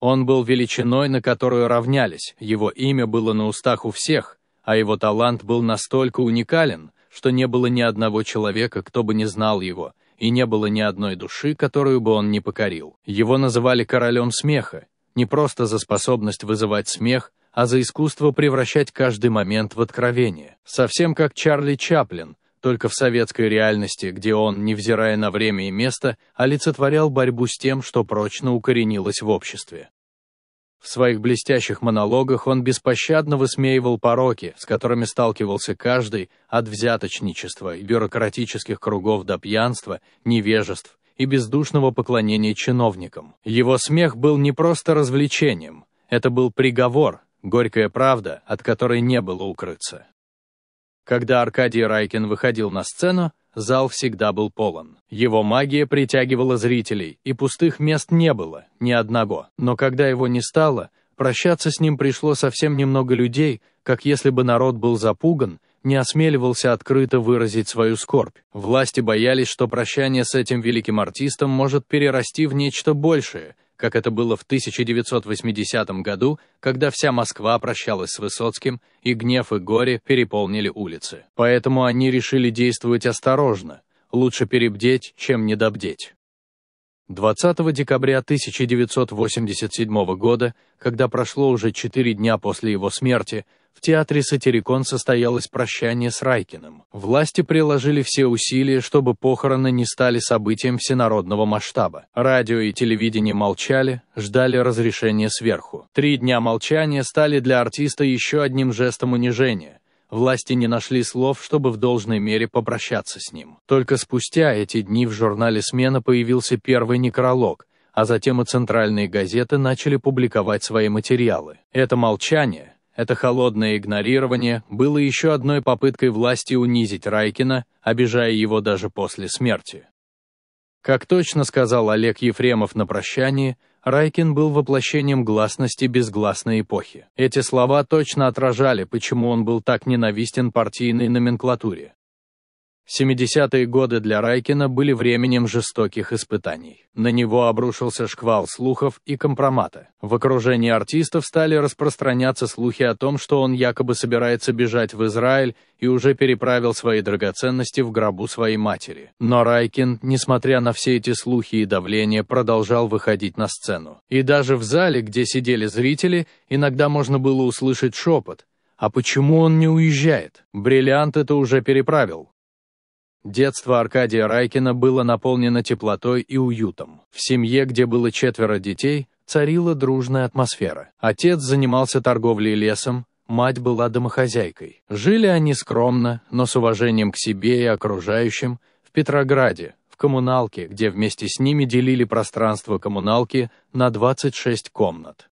Он был величиной, на которую равнялись, его имя было на устах у всех, а его талант был настолько уникален, что не было ни одного человека, кто бы не знал его, и не было ни одной души, которую бы он не покорил. Его называли королем смеха, не просто за способность вызывать смех, а за искусство превращать каждый момент в откровение. Совсем как Чарли Чаплин, только в советской реальности, где он, невзирая на время и место, олицетворял борьбу с тем, что прочно укоренилось в обществе. В своих блестящих монологах он беспощадно высмеивал пороки, с которыми сталкивался каждый, от взяточничества и бюрократических кругов до пьянства, невежеств и бездушного поклонения чиновникам. Его смех был не просто развлечением, это был приговор, горькая правда, от которой не было укрыться. Когда Аркадий Райкин выходил на сцену, зал всегда был полон. Его магия притягивала зрителей, и пустых мест не было, ни одного. Но когда его не стало, прощаться с ним пришло совсем немного людей, как если бы народ был запуган, не осмеливался открыто выразить свою скорбь. Власти боялись, что прощание с этим великим артистом может перерасти в нечто большее – как это было в 1980 году, когда вся Москва прощалась с Высоцким, и гнев и горе переполнили улицы. Поэтому они решили действовать осторожно, лучше перебдеть, чем недобдеть. 20 декабря 1987 года, когда прошло уже четыре дня после его смерти, в театре «Сатирикон» состоялось прощание с Райкиным. Власти приложили все усилия, чтобы похороны не стали событием всенародного масштаба. Радио и телевидение молчали, ждали разрешения сверху. Три дня молчания стали для артиста еще одним жестом унижения власти не нашли слов, чтобы в должной мере попрощаться с ним. Только спустя эти дни в журнале «Смена» появился первый некролог, а затем и центральные газеты начали публиковать свои материалы. Это молчание, это холодное игнорирование было еще одной попыткой власти унизить Райкина, обижая его даже после смерти. Как точно сказал Олег Ефремов на прощании, Райкин был воплощением гласности безгласной эпохи. Эти слова точно отражали, почему он был так ненавистен партийной номенклатуре. 70-е годы для Райкина были временем жестоких испытаний. На него обрушился шквал слухов и компромата. В окружении артистов стали распространяться слухи о том, что он якобы собирается бежать в Израиль и уже переправил свои драгоценности в гробу своей матери. Но Райкин, несмотря на все эти слухи и давление, продолжал выходить на сцену. И даже в зале, где сидели зрители, иногда можно было услышать шепот, а почему он не уезжает? Бриллиант это уже переправил. Детство Аркадия Райкина было наполнено теплотой и уютом. В семье, где было четверо детей, царила дружная атмосфера. Отец занимался торговлей лесом, мать была домохозяйкой. Жили они скромно, но с уважением к себе и окружающим, в Петрограде, в коммуналке, где вместе с ними делили пространство коммуналки на 26 комнат.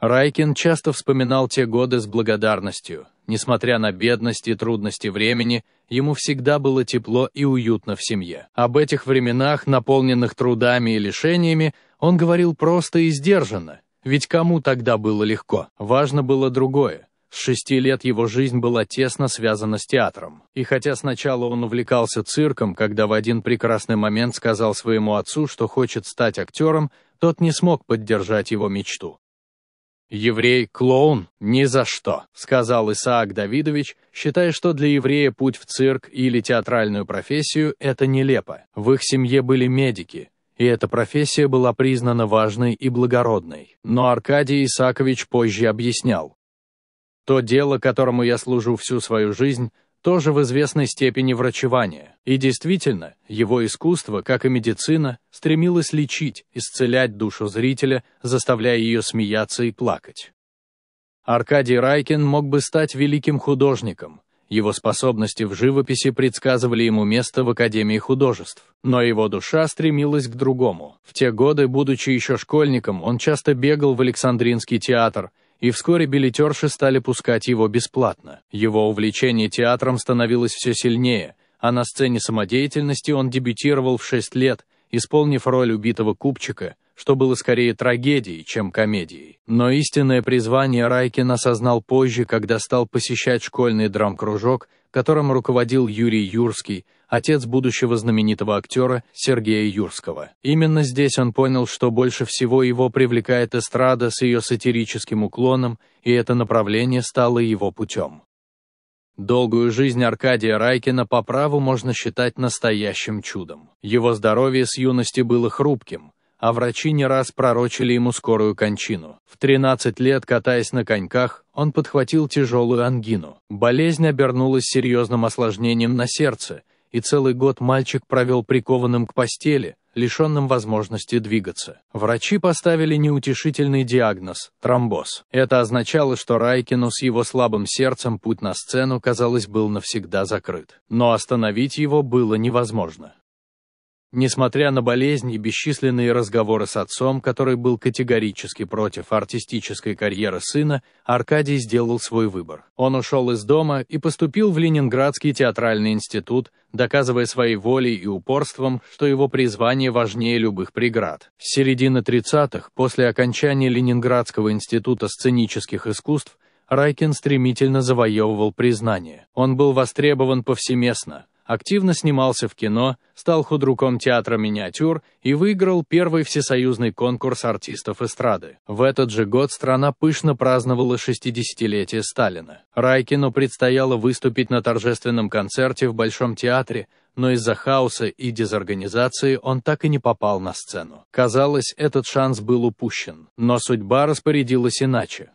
Райкин часто вспоминал те годы с благодарностью, Несмотря на бедность и трудности времени, ему всегда было тепло и уютно в семье. Об этих временах, наполненных трудами и лишениями, он говорил просто и сдержанно, ведь кому тогда было легко? Важно было другое. С шести лет его жизнь была тесно связана с театром. И хотя сначала он увлекался цирком, когда в один прекрасный момент сказал своему отцу, что хочет стать актером, тот не смог поддержать его мечту. «Еврей-клоун? Ни за что», — сказал Исаак Давидович, считая, что для еврея путь в цирк или театральную профессию — это нелепо. В их семье были медики, и эта профессия была признана важной и благородной. Но Аркадий Исаакович позже объяснял. «То дело, которому я служу всю свою жизнь, тоже в известной степени врачевание. И действительно, его искусство, как и медицина, стремилось лечить, исцелять душу зрителя, заставляя ее смеяться и плакать. Аркадий Райкин мог бы стать великим художником, его способности в живописи предсказывали ему место в Академии художеств, но его душа стремилась к другому. В те годы, будучи еще школьником, он часто бегал в Александринский театр, и вскоре билетерши стали пускать его бесплатно. Его увлечение театром становилось все сильнее, а на сцене самодеятельности он дебютировал в 6 лет, исполнив роль убитого купчика, что было скорее трагедией, чем комедией. Но истинное призвание Райкин осознал позже, когда стал посещать школьный драмкружок, которым руководил Юрий Юрский, отец будущего знаменитого актера Сергея Юрского. Именно здесь он понял, что больше всего его привлекает эстрада с ее сатирическим уклоном, и это направление стало его путем. Долгую жизнь Аркадия Райкина по праву можно считать настоящим чудом. Его здоровье с юности было хрупким, а врачи не раз пророчили ему скорую кончину. В 13 лет, катаясь на коньках, он подхватил тяжелую ангину. Болезнь обернулась серьезным осложнением на сердце, и целый год мальчик провел прикованным к постели, лишенным возможности двигаться. Врачи поставили неутешительный диагноз – тромбоз. Это означало, что Райкину с его слабым сердцем путь на сцену, казалось, был навсегда закрыт. Но остановить его было невозможно. Несмотря на болезни и бесчисленные разговоры с отцом, который был категорически против артистической карьеры сына, Аркадий сделал свой выбор. Он ушел из дома и поступил в Ленинградский театральный институт, доказывая своей волей и упорством, что его призвание важнее любых преград. С середины 30-х, после окончания Ленинградского института сценических искусств, Райкин стремительно завоевывал признание. Он был востребован повсеместно, активно снимался в кино, стал худруком театра миниатюр и выиграл первый всесоюзный конкурс артистов эстрады. В этот же год страна пышно праздновала 60-летие Сталина. Райкину предстояло выступить на торжественном концерте в Большом театре, но из-за хаоса и дезорганизации он так и не попал на сцену. Казалось, этот шанс был упущен, но судьба распорядилась иначе.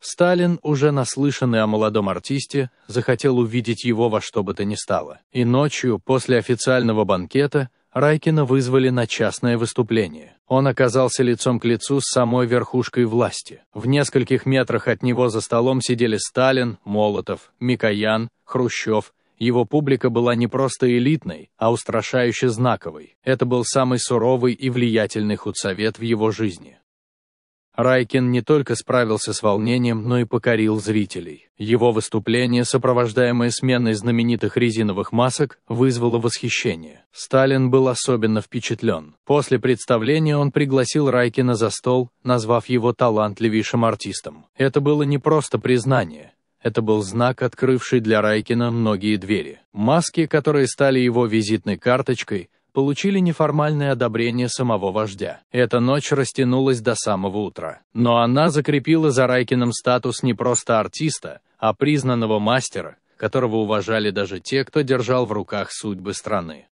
Сталин, уже наслышанный о молодом артисте, захотел увидеть его во что бы то ни стало. И ночью, после официального банкета, Райкина вызвали на частное выступление. Он оказался лицом к лицу с самой верхушкой власти. В нескольких метрах от него за столом сидели Сталин, Молотов, Микоян, Хрущев. Его публика была не просто элитной, а устрашающе знаковой. Это был самый суровый и влиятельный худсовет в его жизни. Райкин не только справился с волнением, но и покорил зрителей. Его выступление, сопровождаемое сменой знаменитых резиновых масок, вызвало восхищение. Сталин был особенно впечатлен. После представления он пригласил Райкина за стол, назвав его талантливейшим артистом. Это было не просто признание, это был знак, открывший для Райкина многие двери. Маски, которые стали его визитной карточкой, получили неформальное одобрение самого вождя. Эта ночь растянулась до самого утра. Но она закрепила за Райкиным статус не просто артиста, а признанного мастера, которого уважали даже те, кто держал в руках судьбы страны.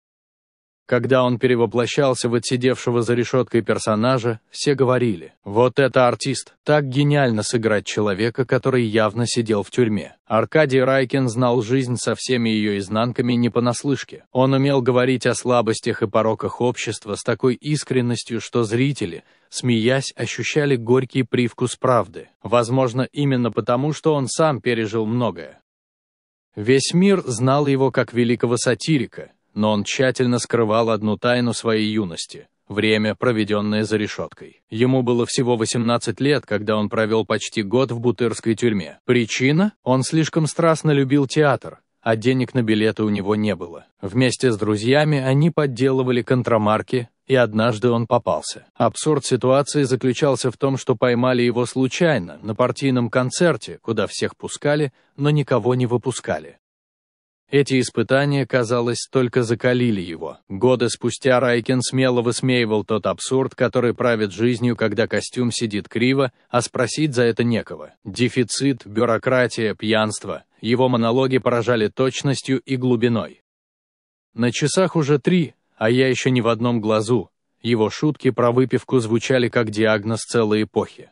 Когда он перевоплощался в отсидевшего за решеткой персонажа, все говорили «Вот это артист! Так гениально сыграть человека, который явно сидел в тюрьме». Аркадий Райкин знал жизнь со всеми ее изнанками не понаслышке. Он умел говорить о слабостях и пороках общества с такой искренностью, что зрители, смеясь, ощущали горький привкус правды. Возможно, именно потому, что он сам пережил многое. Весь мир знал его как великого сатирика, но он тщательно скрывал одну тайну своей юности – время, проведенное за решеткой. Ему было всего 18 лет, когда он провел почти год в бутырской тюрьме. Причина? Он слишком страстно любил театр, а денег на билеты у него не было. Вместе с друзьями они подделывали контрамарки, и однажды он попался. Абсурд ситуации заключался в том, что поймали его случайно, на партийном концерте, куда всех пускали, но никого не выпускали. Эти испытания, казалось, только закалили его. Годы спустя Райкин смело высмеивал тот абсурд, который правит жизнью, когда костюм сидит криво, а спросить за это некого. Дефицит, бюрократия, пьянство. Его монологи поражали точностью и глубиной. На часах уже три, а я еще ни в одном глазу. Его шутки про выпивку звучали как диагноз целой эпохи.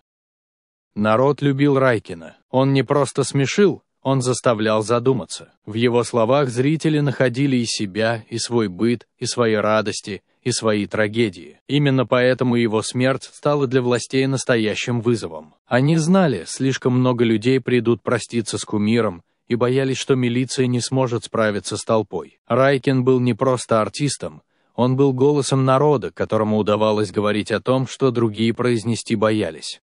Народ любил Райкина. Он не просто смешил, он заставлял задуматься. В его словах зрители находили и себя, и свой быт, и свои радости, и свои трагедии. Именно поэтому его смерть стала для властей настоящим вызовом. Они знали, слишком много людей придут проститься с кумиром, и боялись, что милиция не сможет справиться с толпой. Райкин был не просто артистом, он был голосом народа, которому удавалось говорить о том, что другие произнести боялись.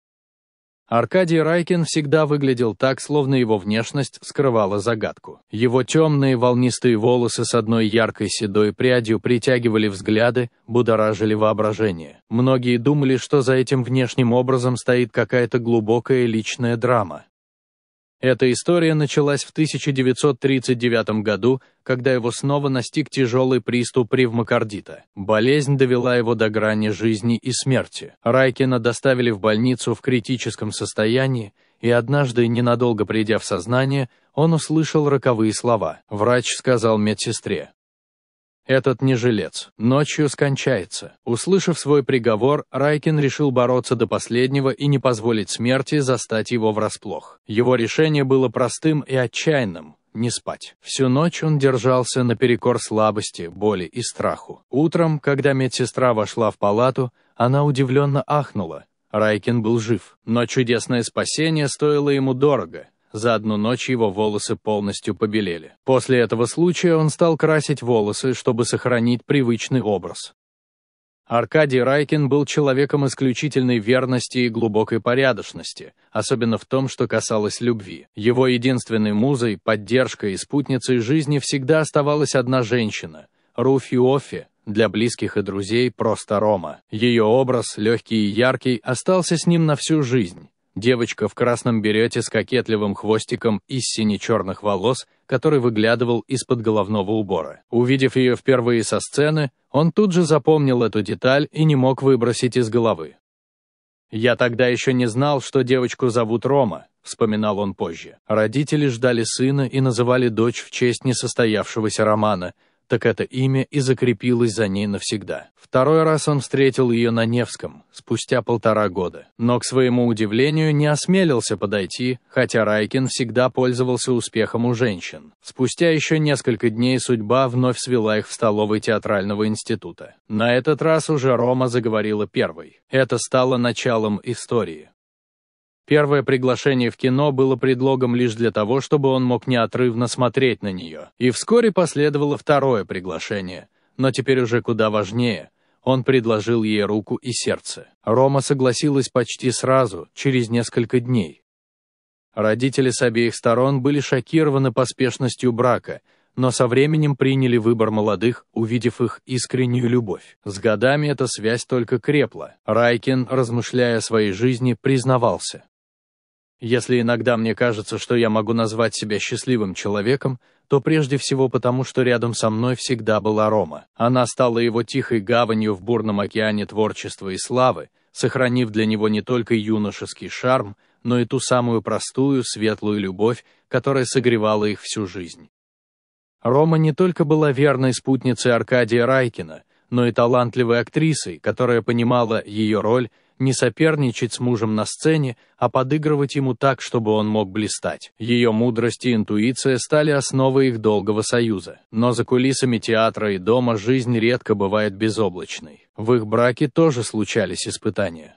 Аркадий Райкин всегда выглядел так, словно его внешность скрывала загадку. Его темные волнистые волосы с одной яркой седой прядью притягивали взгляды, будоражили воображение. Многие думали, что за этим внешним образом стоит какая-то глубокая личная драма. Эта история началась в 1939 году, когда его снова настиг тяжелый приступ ревмокардита. Болезнь довела его до грани жизни и смерти. Райкина доставили в больницу в критическом состоянии, и однажды, ненадолго придя в сознание, он услышал роковые слова. Врач сказал медсестре, этот не жилец. Ночью скончается. Услышав свой приговор, Райкин решил бороться до последнего и не позволить смерти застать его врасплох. Его решение было простым и отчаянным не спать. Всю ночь он держался наперекор слабости, боли и страху. Утром, когда медсестра вошла в палату, она удивленно ахнула. Райкин был жив, но чудесное спасение стоило ему дорого за одну ночь его волосы полностью побелели. После этого случая он стал красить волосы, чтобы сохранить привычный образ. Аркадий Райкин был человеком исключительной верности и глубокой порядочности, особенно в том, что касалось любви. Его единственной музой, поддержкой и спутницей жизни всегда оставалась одна женщина – Руфь Юофи, для близких и друзей просто Рома. Ее образ, легкий и яркий, остался с ним на всю жизнь Девочка в красном берете с кокетливым хвостиком из сине-черных волос, который выглядывал из-под головного убора. Увидев ее впервые со сцены, он тут же запомнил эту деталь и не мог выбросить из головы. «Я тогда еще не знал, что девочку зовут Рома», — вспоминал он позже. Родители ждали сына и называли дочь в честь несостоявшегося романа — так это имя и закрепилось за ней навсегда. Второй раз он встретил ее на Невском, спустя полтора года, но, к своему удивлению, не осмелился подойти, хотя Райкин всегда пользовался успехом у женщин. Спустя еще несколько дней судьба вновь свела их в столовой театрального института. На этот раз уже Рома заговорила первой. Это стало началом истории. Первое приглашение в кино было предлогом лишь для того, чтобы он мог неотрывно смотреть на нее. И вскоре последовало второе приглашение, но теперь уже куда важнее. Он предложил ей руку и сердце. Рома согласилась почти сразу, через несколько дней. Родители с обеих сторон были шокированы поспешностью брака, но со временем приняли выбор молодых, увидев их искреннюю любовь. С годами эта связь только крепла. Райкин, размышляя о своей жизни, признавался. Если иногда мне кажется, что я могу назвать себя счастливым человеком, то прежде всего потому, что рядом со мной всегда была Рома. Она стала его тихой гаванью в бурном океане творчества и славы, сохранив для него не только юношеский шарм, но и ту самую простую, светлую любовь, которая согревала их всю жизнь. Рома не только была верной спутницей Аркадия Райкина, но и талантливой актрисой, которая понимала ее роль не соперничать с мужем на сцене, а подыгрывать ему так, чтобы он мог блистать. Ее мудрость и интуиция стали основой их долгого союза. Но за кулисами театра и дома жизнь редко бывает безоблачной. В их браке тоже случались испытания.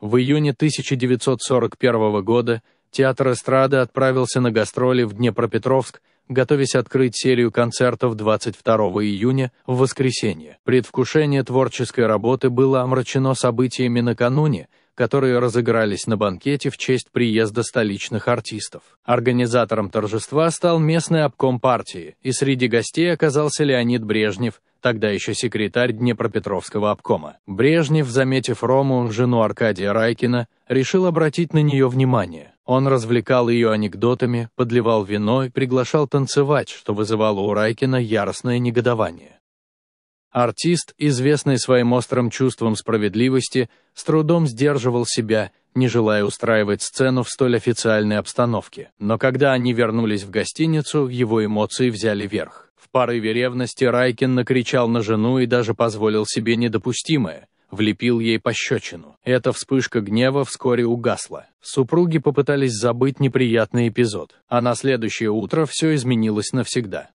В июне 1941 года Театр эстрады отправился на гастроли в Днепропетровск, готовясь открыть серию концертов 22 июня в воскресенье. Предвкушение творческой работы было омрачено событиями накануне, которые разыгрались на банкете в честь приезда столичных артистов. Организатором торжества стал местный обком партии, и среди гостей оказался Леонид Брежнев, тогда еще секретарь Днепропетровского обкома. Брежнев, заметив Рому, жену Аркадия Райкина, решил обратить на нее внимание. Он развлекал ее анекдотами, подливал вино и приглашал танцевать, что вызывало у Райкина яростное негодование. Артист, известный своим острым чувством справедливости, с трудом сдерживал себя, не желая устраивать сцену в столь официальной обстановке. Но когда они вернулись в гостиницу, его эмоции взяли верх. В порыве ревности Райкин накричал на жену и даже позволил себе недопустимое — влепил ей пощечину. Эта вспышка гнева вскоре угасла. Супруги попытались забыть неприятный эпизод, а на следующее утро все изменилось навсегда.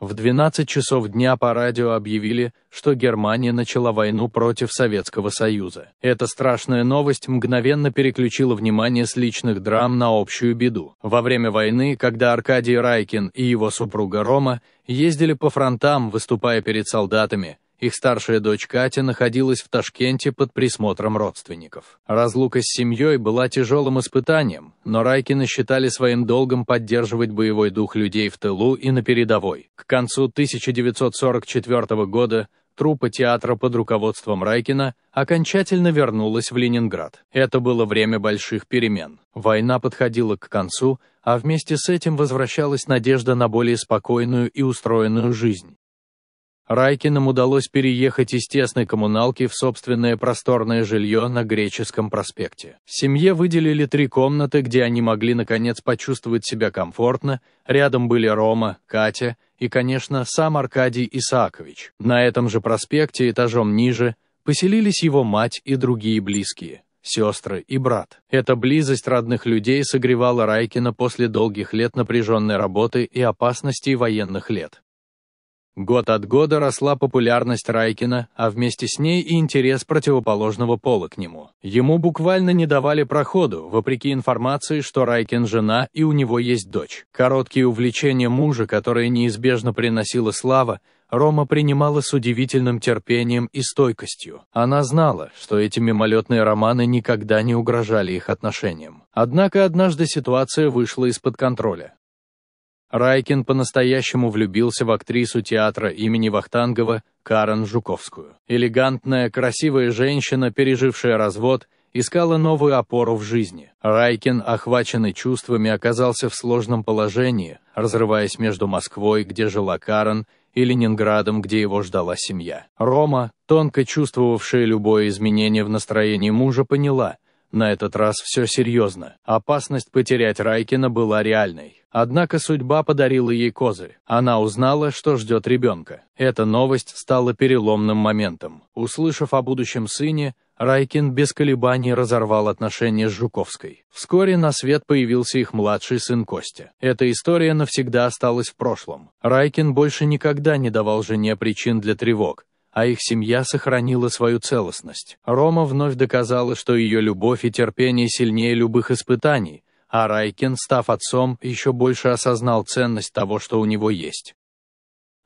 В 12 часов дня по радио объявили, что Германия начала войну против Советского Союза. Эта страшная новость мгновенно переключила внимание с личных драм на общую беду. Во время войны, когда Аркадий Райкин и его супруга Рома ездили по фронтам, выступая перед солдатами, их старшая дочь Катя находилась в Ташкенте под присмотром родственников. Разлука с семьей была тяжелым испытанием, но Райкины считали своим долгом поддерживать боевой дух людей в тылу и на передовой. К концу 1944 года труппа театра под руководством Райкина окончательно вернулась в Ленинград. Это было время больших перемен. Война подходила к концу, а вместе с этим возвращалась надежда на более спокойную и устроенную жизнь. Райкинам удалось переехать из тесной коммуналки в собственное просторное жилье на Греческом проспекте. Семье выделили три комнаты, где они могли наконец почувствовать себя комфортно, рядом были Рома, Катя и, конечно, сам Аркадий Исаакович. На этом же проспекте, этажом ниже, поселились его мать и другие близкие сестры и брат. Эта близость родных людей согревала Райкина после долгих лет напряженной работы и опасностей военных лет. Год от года росла популярность Райкина, а вместе с ней и интерес противоположного пола к нему. Ему буквально не давали проходу, вопреки информации, что Райкин жена и у него есть дочь. Короткие увлечения мужа, которые неизбежно приносила слава, Рома принимала с удивительным терпением и стойкостью. Она знала, что эти мимолетные романы никогда не угрожали их отношениям. Однако однажды ситуация вышла из-под контроля. Райкин по-настоящему влюбился в актрису театра имени Вахтангова Карен Жуковскую. Элегантная, красивая женщина, пережившая развод, искала новую опору в жизни. Райкин, охваченный чувствами, оказался в сложном положении, разрываясь между Москвой, где жила Карен, и Ленинградом, где его ждала семья. Рома, тонко чувствовавшая любое изменение в настроении мужа, поняла, на этот раз все серьезно. Опасность потерять Райкина была реальной. Однако судьба подарила ей козырь. Она узнала, что ждет ребенка. Эта новость стала переломным моментом. Услышав о будущем сыне, Райкин без колебаний разорвал отношения с Жуковской. Вскоре на свет появился их младший сын Костя. Эта история навсегда осталась в прошлом. Райкин больше никогда не давал жене причин для тревог, а их семья сохранила свою целостность. Рома вновь доказала, что ее любовь и терпение сильнее любых испытаний, а Райкин, став отцом, еще больше осознал ценность того, что у него есть.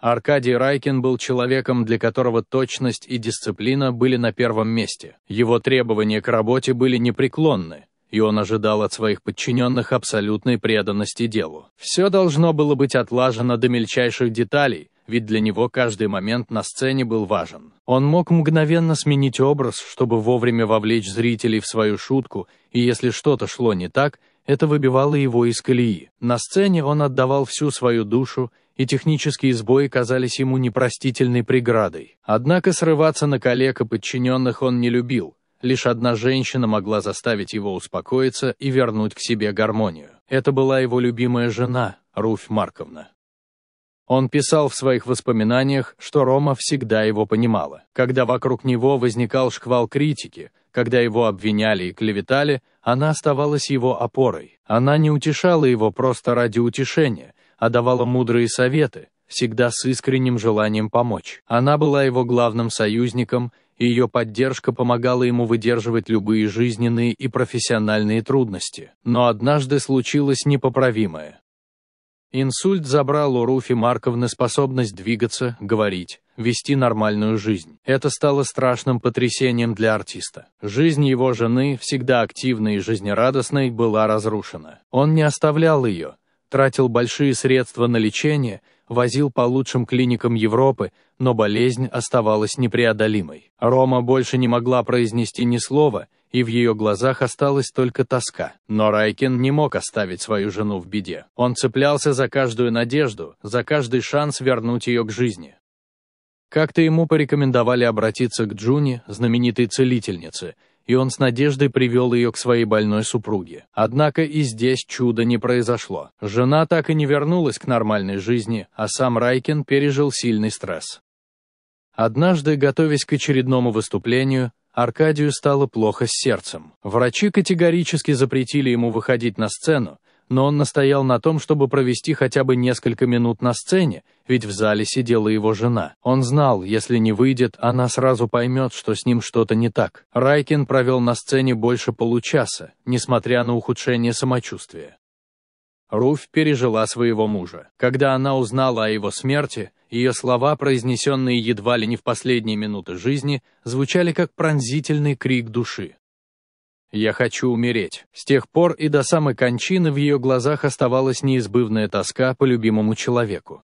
Аркадий Райкин был человеком, для которого точность и дисциплина были на первом месте. Его требования к работе были непреклонны, и он ожидал от своих подчиненных абсолютной преданности делу. Все должно было быть отлажено до мельчайших деталей, ведь для него каждый момент на сцене был важен. Он мог мгновенно сменить образ, чтобы вовремя вовлечь зрителей в свою шутку, и если что-то шло не так, это выбивало его из колеи. На сцене он отдавал всю свою душу, и технические сбои казались ему непростительной преградой. Однако срываться на коллег и подчиненных он не любил, лишь одна женщина могла заставить его успокоиться и вернуть к себе гармонию. Это была его любимая жена, Руфь Марковна. Он писал в своих воспоминаниях, что Рома всегда его понимала. Когда вокруг него возникал шквал критики, когда его обвиняли и клеветали, она оставалась его опорой. Она не утешала его просто ради утешения, а давала мудрые советы, всегда с искренним желанием помочь. Она была его главным союзником, и ее поддержка помогала ему выдерживать любые жизненные и профессиональные трудности. Но однажды случилось непоправимое. Инсульт забрал у Руфи Марковны способность двигаться, говорить, вести нормальную жизнь. Это стало страшным потрясением для артиста. Жизнь его жены, всегда активной и жизнерадостной, была разрушена. Он не оставлял ее, тратил большие средства на лечение, возил по лучшим клиникам Европы, но болезнь оставалась непреодолимой. Рома больше не могла произнести ни слова, и в ее глазах осталась только тоска. Но Райкин не мог оставить свою жену в беде. Он цеплялся за каждую надежду, за каждый шанс вернуть ее к жизни. Как-то ему порекомендовали обратиться к Джуни, знаменитой целительнице, и он с надеждой привел ее к своей больной супруге. Однако и здесь чуда не произошло. Жена так и не вернулась к нормальной жизни, а сам Райкин пережил сильный стресс. Однажды, готовясь к очередному выступлению, Аркадию стало плохо с сердцем. Врачи категорически запретили ему выходить на сцену, но он настоял на том, чтобы провести хотя бы несколько минут на сцене, ведь в зале сидела его жена. Он знал, если не выйдет, она сразу поймет, что с ним что-то не так. Райкин провел на сцене больше получаса, несмотря на ухудшение самочувствия. Руф пережила своего мужа. Когда она узнала о его смерти, ее слова, произнесенные едва ли не в последние минуты жизни, звучали как пронзительный крик души. «Я хочу умереть». С тех пор и до самой кончины в ее глазах оставалась неизбывная тоска по любимому человеку.